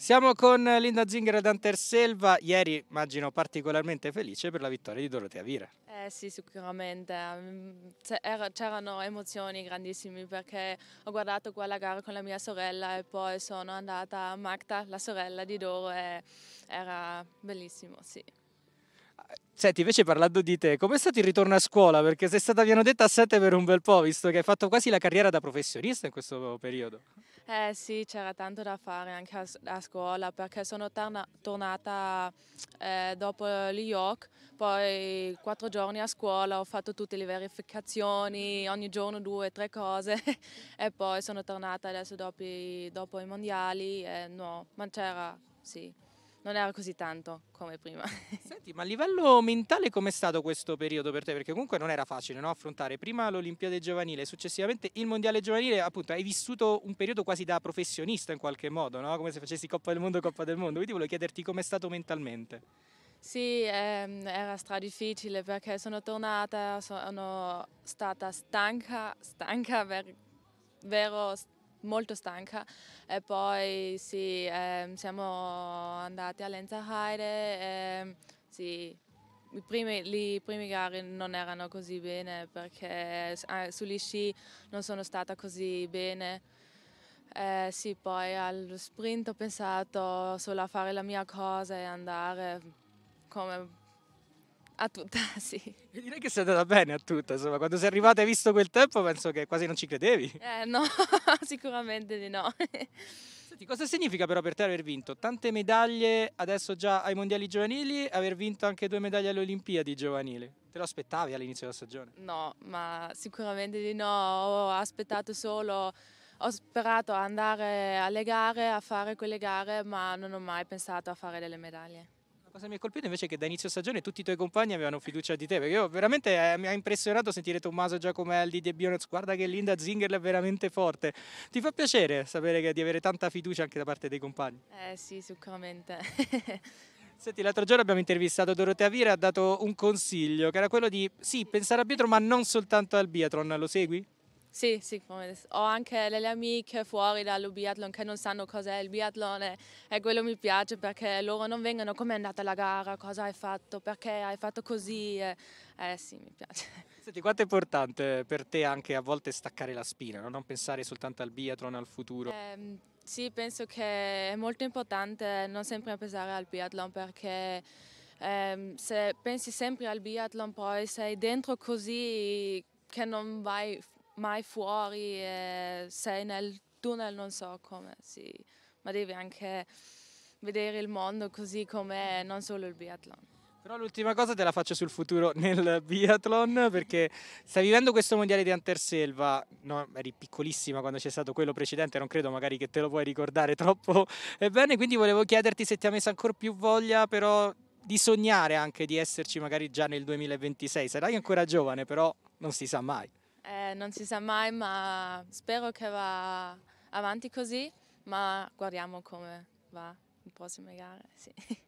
Siamo con Linda Zingara d'Anterselva, ieri immagino particolarmente felice per la vittoria di Dorotea Vira. Eh sì, sicuramente, mm, c'erano emozioni grandissime perché ho guardato quella gara con la mia sorella e poi sono andata a Magda, la sorella di Doro, e era bellissimo, sì. Senti, invece parlando di te, com'è stato il ritorno a scuola? Perché sei stata vi hanno detto, a 7 per un bel po', visto che hai fatto quasi la carriera da professionista in questo periodo. Eh sì, c'era tanto da fare anche a, a scuola perché sono torna, tornata eh, dopo New York, poi quattro giorni a scuola ho fatto tutte le verificazioni, ogni giorno due, tre cose e poi sono tornata adesso dopo, dopo i mondiali e no, ma c'era, sì non era così tanto come prima. Senti, ma a livello mentale com'è stato questo periodo per te? Perché comunque non era facile no? affrontare prima l'Olimpiade giovanile, successivamente il Mondiale giovanile, appunto hai vissuto un periodo quasi da professionista in qualche modo, no? come se facessi Coppa del Mondo, Coppa del Mondo, quindi volevo chiederti com'è stato mentalmente. Sì, ehm, era stra difficile perché sono tornata, sono stata stanca, stanca, ver- vero stanca molto stanca e poi sì, eh, siamo andati a Lenzaheide e ehm, sì, i primi, le prime gare non erano così bene perché ah, sugli sci non sono stata così bene. Eh, sì, poi allo sprint ho pensato solo a fare la mia cosa e andare come a tutta, sì. E direi che sei andata bene a tutta, insomma, quando sei arrivata e hai visto quel tempo penso che quasi non ci credevi. Eh no, sicuramente di no. Senti, cosa significa però per te aver vinto tante medaglie adesso già ai mondiali giovanili e aver vinto anche due medaglie alle Olimpiadi giovanili? Te lo aspettavi all'inizio della stagione? No, ma sicuramente di no, ho aspettato solo ho sperato ad andare alle gare, a fare quelle gare, ma non ho mai pensato a fare delle medaglie cosa mi ha colpito invece è che da inizio stagione tutti i tuoi compagni avevano fiducia di te, perché io veramente eh, mi ha impressionato sentire Tommaso Giacomelli, De Bionez, guarda che Linda Zingerl è veramente forte. Ti fa piacere sapere che, di avere tanta fiducia anche da parte dei compagni? Eh sì, sicuramente. Senti, l'altro giorno abbiamo intervistato Dorotea Vira, ha dato un consiglio che era quello di sì, pensare al biathlon ma non soltanto al biathlon, lo segui? Sì, sì, Ho anche delle amiche fuori dallo biathlon che non sanno cos'è il biathlon e, quello mi piace perché loro non vengono come è andata la gara, cosa hai fatto, perché hai fatto così. eh sì, mi piace. Senti, quanto è importante per te anche a volte staccare la spina, no? non pensare soltanto al biathlon, al futuro? Eh, sì, penso che è molto importante non sempre pensare al biathlon perché... Eh, se pensi sempre al biathlon poi sei dentro così che non vai mai fuori e sei nel tunnel, non so come, sì. ma devi anche vedere il mondo così com'è, non solo il biathlon. Però l'ultima cosa te la faccio sul futuro nel biathlon perché stai vivendo questo mondiale di Anterselva, no, eri piccolissima quando c'è stato quello precedente, non credo magari che te lo puoi ricordare troppo bene, quindi volevo chiederti se ti ha messo ancora più voglia però di sognare anche di esserci magari già nel 2026, sarai ancora giovane però non si sa mai non si sa mai, ma spero che va avanti così, ma guardiamo come va in prossime gare. Sì.